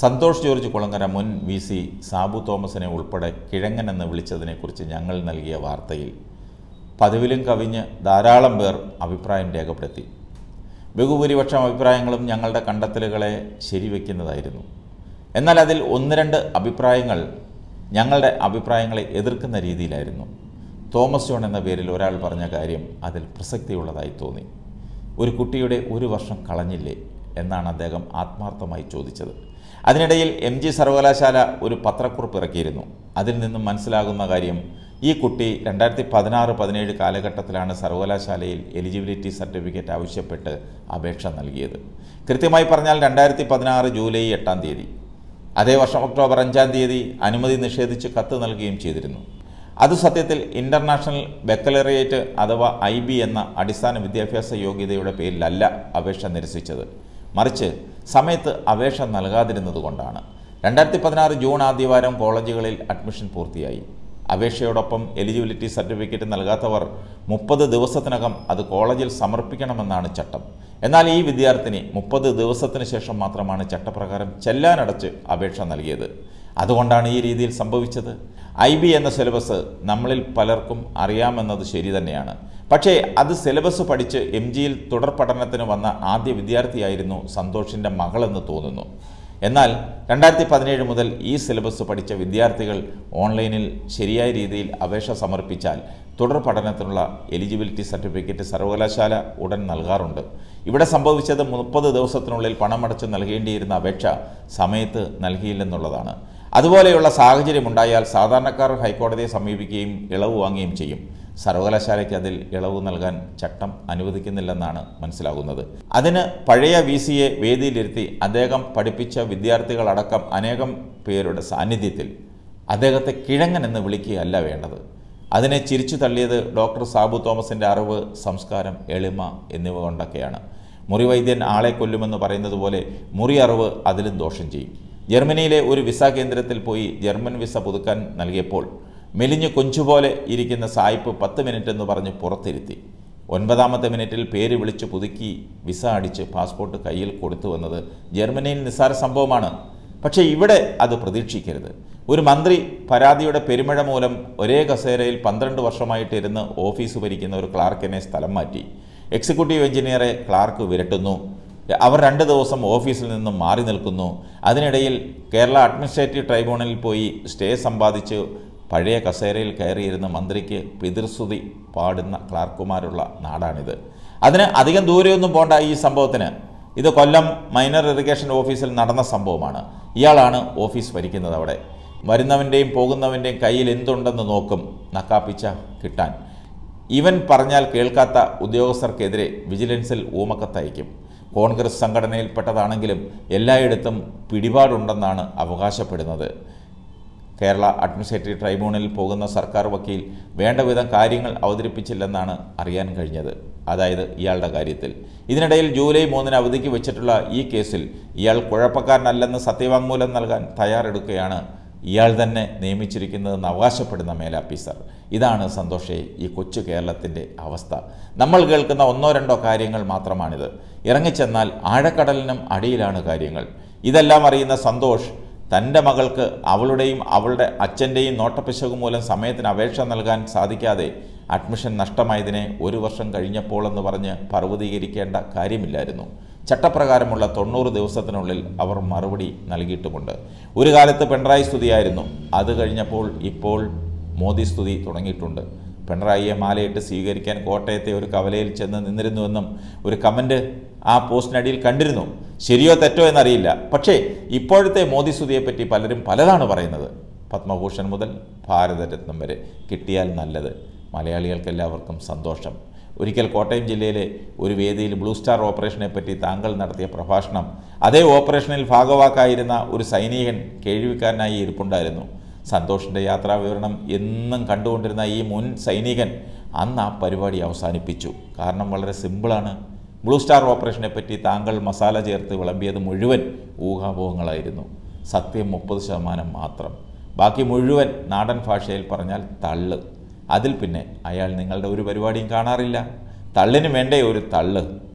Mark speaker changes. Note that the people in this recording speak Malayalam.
Speaker 1: സന്തോഷ് ജോർജ് കുളങ്ങര മുൻ വി സി സാബു തോമസിനെ ഉൾപ്പെടെ കിഴങ്ങൻ എന്ന് വിളിച്ചതിനെക്കുറിച്ച് ഞങ്ങൾ നൽകിയ വാർത്തയിൽ പതിവിലും കവിഞ്ഞ് ധാരാളം പേർ അഭിപ്രായം രേഖപ്പെടുത്തി ബഹുഭൂരിപക്ഷം അഭിപ്രായങ്ങളും ഞങ്ങളുടെ കണ്ടെത്തലുകളെ ശരിവെക്കുന്നതായിരുന്നു എന്നാൽ അതിൽ ഒന്ന് രണ്ട് അഭിപ്രായങ്ങൾ ഞങ്ങളുടെ അഭിപ്രായങ്ങളെ എതിർക്കുന്ന രീതിയിലായിരുന്നു തോമസ് ജോൺ എന്ന പേരിൽ ഒരാൾ പറഞ്ഞ കാര്യം അതിൽ പ്രസക്തിയുള്ളതായി തോന്നി ഒരു കുട്ടിയുടെ ഒരു വർഷം കളഞ്ഞില്ലേ എന്നാണ് അദ്ദേഹം ആത്മാർത്ഥമായി ചോദിച്ചത് അതിനിടയിൽ എം ജി സർവകലാശാല ഒരു പത്രക്കുറിപ്പ് ഇറക്കിയിരുന്നു അതിൽ നിന്നും മനസ്സിലാകുന്ന കാര്യം ഈ കുട്ടി രണ്ടായിരത്തി പതിനാറ് പതിനേഴ് കാലഘട്ടത്തിലാണ് സർവകലാശാലയിൽ എലിജിബിലിറ്റി സർട്ടിഫിക്കറ്റ് ആവശ്യപ്പെട്ട് അപേക്ഷ നൽകിയത് കൃത്യമായി പറഞ്ഞാൽ രണ്ടായിരത്തി പതിനാറ് ജൂലൈ എട്ടാം തീയതി അതേ വർഷം ഒക്ടോബർ അഞ്ചാം തീയതി അനുമതി നിഷേധിച്ച് കത്ത് നൽകുകയും ചെയ്തിരുന്നു അത് സത്യത്തിൽ ഇൻ്റർനാഷണൽ ബക്കലറിയേറ്റ് അഥവാ ഐ എന്ന അടിസ്ഥാന വിദ്യാഭ്യാസ യോഗ്യതയുടെ പേരിലല്ല അപേക്ഷ നിരസിച്ചത് മറിച്ച് സമയത്ത് അപേക്ഷ നൽകാതിരുന്നതുകൊണ്ടാണ് രണ്ടായിരത്തി പതിനാറ് ജൂൺ ആദ്യവാരം കോളേജുകളിൽ അഡ്മിഷൻ പൂർത്തിയായി അപേക്ഷയോടൊപ്പം എലിജിബിലിറ്റി സർട്ടിഫിക്കറ്റ് നൽകാത്തവർ മുപ്പത് ദിവസത്തിനകം അത് കോളേജിൽ സമർപ്പിക്കണമെന്നാണ് ചട്ടം എന്നാൽ ഈ വിദ്യാർത്ഥിനി മുപ്പത് ദിവസത്തിന് ശേഷം മാത്രമാണ് ചട്ടപ്രകാരം ചെല്ലാനടച്ച് അപേക്ഷ നൽകിയത് അതുകൊണ്ടാണ് ഈ രീതിയിൽ സംഭവിച്ചത് ഐ എന്ന സിലബസ് നമ്മളിൽ പലർക്കും അറിയാമെന്നത് ശരി തന്നെയാണ് പക്ഷേ അത് സിലബസ് പഠിച്ച് എം ജിയിൽ തുടർ പഠനത്തിന് വന്ന ആദ്യ വിദ്യാർത്ഥിയായിരുന്നു സന്തോഷിൻ്റെ മകളെന്ന് തോന്നുന്നു എന്നാൽ രണ്ടായിരത്തി പതിനേഴ് മുതൽ ഈ സിലബസ് പഠിച്ച വിദ്യാർത്ഥികൾ ഓൺലൈനിൽ ശരിയായ രീതിയിൽ അപേക്ഷ സമർപ്പിച്ചാൽ തുടർ പഠനത്തിനുള്ള എലിജിബിലിറ്റി സർട്ടിഫിക്കറ്റ് സർവകലാശാല ഉടൻ നൽകാറുണ്ട് ഇവിടെ സംഭവിച്ചത് മുപ്പത് ദിവസത്തിനുള്ളിൽ പണമടച്ച് നൽകേണ്ടിയിരുന്ന അപേക്ഷ സമയത്ത് നൽകിയില്ലെന്നുള്ളതാണ് അതുപോലെയുള്ള സാഹചര്യമുണ്ടായാൽ സാധാരണക്കാർ ഹൈക്കോടതിയെ സമീപിക്കുകയും ഇളവ് വാങ്ങുകയും ചെയ്യും സർവകലാശാലയ്ക്ക് അതിൽ ഇളവ് നൽകാൻ ചട്ടം അനുവദിക്കുന്നില്ലെന്നാണ് മനസ്സിലാകുന്നത് അതിന് പഴയ വി സിയെ വേദിയിലിരുത്തി അദ്ദേഹം പഠിപ്പിച്ച വിദ്യാർത്ഥികളടക്കം അനേകം പേരുടെ സാന്നിധ്യത്തിൽ അദ്ദേഹത്തെ കിഴങ്ങൻ എന്ന് വിളിക്കുകയല്ല വേണ്ടത് അതിനെ ചിരിച്ചു തള്ളിയത് ഡോക്ടർ സാബു തോമസിൻ്റെ അറിവ് സംസ്കാരം എളിമ എന്നിവ കൊണ്ടൊക്കെയാണ് മുറിവൈദ്യൻ ആളെ കൊല്ലുമെന്ന് പറയുന്നത് പോലെ മുറി അറിവ് അതിലും ദോഷം ചെയ്യും ജർമ്മനിയിലെ ഒരു വിസ കേന്ദ്രത്തിൽ പോയി ജർമ്മൻ വിസ പുതുക്കാൻ നൽകിയപ്പോൾ മെലിഞ്ഞു കൊഞ്ചുപോലെ ഇരിക്കുന്ന സായിപ്പ് പത്ത് മിനിറ്റ് എന്ന് പറഞ്ഞ് പുറത്തിരുത്തി ഒൻപതാമത്തെ മിനിറ്റിൽ പേര് വിളിച്ച് പുതുക്കി വിസ അടിച്ച് പാസ്പോർട്ട് കയ്യിൽ കൊടുത്തു വന്നത് ജർമ്മനിയിൽ നിസ്സാര സംഭവമാണ് പക്ഷേ ഇവിടെ അത് പ്രതീക്ഷിക്കരുത് ഒരു മന്ത്രി പരാതിയുടെ പെരുമഴ മൂലം ഒരേ കസേരയിൽ പന്ത്രണ്ട് വർഷമായിട്ടിരുന്ന് ഓഫീസ് ഭരിക്കുന്ന ഒരു ക്ലാർക്കിനെ സ്ഥലം മാറ്റി എക്സിക്യൂട്ടീവ് എഞ്ചിനീയറെ ക്ലാർക്ക് വിരട്ടുന്നു അവർ രണ്ട് ദിവസം ഓഫീസിൽ നിന്നും മാറി നിൽക്കുന്നു അതിനിടയിൽ കേരള അഡ്മിനിസ്ട്രേറ്റീവ് ട്രൈബ്യൂണലിൽ പോയി സ്റ്റേ സമ്പാദിച്ച് പഴയ കസേരയിൽ കയറിയിരുന്ന മന്ത്രിക്ക് പിതൃസ്തുതി പാടുന്ന ക്ലാർക്കുമാരുള്ള നാടാണിത് അതിന് അധികം ദൂരെയൊന്നും പോണ്ട ഈ സംഭവത്തിന് ഇത് കൊല്ലം മൈനർ ഇറിഗേഷൻ ഓഫീസിൽ നടന്ന സംഭവമാണ് ഇയാളാണ് ഓഫീസ് ഭരിക്കുന്നത് അവിടെ വരുന്നവൻ്റെയും പോകുന്നവൻ്റെയും കയ്യിൽ എന്തുണ്ടെന്ന് നോക്കും നക്കാപ്പിച്ച കിട്ടാൻ ഇവൻ പറഞ്ഞാൽ കേൾക്കാത്ത ഉദ്യോഗസ്ഥർക്കെതിരെ വിജിലൻസിൽ ഊമക്കത്തയക്കും കോൺഗ്രസ് സംഘടനയിൽപ്പെട്ടതാണെങ്കിലും എല്ലായിടത്തും പിടിപാടുണ്ടെന്നാണ് അവകാശപ്പെടുന്നത് കേരള അഡ്മിനിസ്ട്രേറ്റീവ് ട്രൈബ്യൂണലിൽ പോകുന്ന സർക്കാർ വക്കീൽ വേണ്ടവിധം കാര്യങ്ങൾ അവതരിപ്പിച്ചില്ലെന്നാണ് അറിയാൻ കഴിഞ്ഞത് അതായത് ഇയാളുടെ കാര്യത്തിൽ ഇതിനിടയിൽ ജൂലൈ മൂന്നിന് അവധിക്ക് വെച്ചിട്ടുള്ള ഈ കേസിൽ ഇയാൾ കുഴപ്പക്കാരനല്ലെന്ന് സത്യവാങ്മൂലം നൽകാൻ തയ്യാറെടുക്കുകയാണ് ഇയാൾ തന്നെ നിയമിച്ചിരിക്കുന്നതെന്ന് അവകാശപ്പെടുന്ന മേലാഫീസർ ഇതാണ് സന്തോഷേ ഈ കൊച്ചു കേരളത്തിൻ്റെ അവസ്ഥ നമ്മൾ കേൾക്കുന്ന ഒന്നോ രണ്ടോ കാര്യങ്ങൾ മാത്രമാണിത് ഇറങ്ങിച്ചെന്നാൽ ആഴക്കടലിനും അടിയിലാണ് കാര്യങ്ങൾ ഇതെല്ലാം അറിയുന്ന സന്തോഷ് തൻ്റെ മകൾക്ക് അവളുടെയും അവളുടെ അച്ഛൻ്റെയും നോട്ടപ്പിശകു മൂലം സമയത്തിന് അപേക്ഷ നൽകാൻ സാധിക്കാതെ അഡ്മിഷൻ നഷ്ടമായതിനെ ഒരു വർഷം കഴിഞ്ഞപ്പോൾ എന്ന് പറഞ്ഞ് പർവ്വതീകരിക്കേണ്ട കാര്യമില്ലായിരുന്നു ചട്ടപ്രകാരമുള്ള തൊണ്ണൂറ് ദിവസത്തിനുള്ളിൽ അവർ മറുപടി നൽകിയിട്ടുമുണ്ട് ഒരു കാലത്ത് പിണറായി സ്തുതിയായിരുന്നു അത് കഴിഞ്ഞപ്പോൾ ഇപ്പോൾ മോദി സ്തുതി തുടങ്ങിയിട്ടുണ്ട് പിണറായിയെ മാലയിട്ട് സ്വീകരിക്കാൻ കോട്ടയത്തെ ഒരു കവലയിൽ ചെന്ന് നിന്നിരുന്നുവെന്നും ഒരു കമൻറ്റ് ആ പോസ്റ്റിനടിയിൽ കണ്ടിരുന്നു ശരിയോ തെറ്റോ എന്നറിയില്ല പക്ഷേ ഇപ്പോഴത്തെ മോദി സ്തുതിയെപ്പറ്റി പലരും പലതാണ് പറയുന്നത് പത്മഭൂഷൺ മുതൽ ഭാരതരത്നം വരെ കിട്ടിയാൽ നല്ലത് മലയാളികൾക്കെല്ലാവർക്കും സന്തോഷം ഒരിക്കൽ കോട്ടയം ജില്ലയിലെ ഒരു വേദിയിൽ ബ്ലൂ സ്റ്റാർ ഓപ്പറേഷനെ പറ്റി താങ്കൾ നടത്തിയ പ്രഭാഷണം അതേ ഓപ്പറേഷനിൽ ഭാഗവാക്കായിരുന്ന ഒരു സൈനികൻ കേഴിവിക്കാരനായി ഇരിപ്പുണ്ടായിരുന്നു സന്തോഷിൻ്റെ വിവരണം എന്നും കണ്ടുകൊണ്ടിരുന്ന ഈ മുൻ സൈനികൻ അന്ന് ആ പരിപാടി അവസാനിപ്പിച്ചു കാരണം വളരെ സിമ്പിളാണ് ബ്ലൂ സ്റ്റാർ ഓപ്പറേഷനെ പറ്റി താങ്കൾ മസാല ചേർത്ത് വിളമ്പിയത് മുഴുവൻ ഊഹാപോഹങ്ങളായിരുന്നു സത്യം മുപ്പത് ശതമാനം മാത്രം ബാക്കി മുഴുവൻ നാടൻ ഭാഷയിൽ പറഞ്ഞാൽ തള്ള് അതിൽ പിന്നെ അയാൾ നിങ്ങളുടെ ഒരു പരിപാടിയും കാണാറില്ല തള്ളിന് വേണ്ടേ ഒരു തള്ള്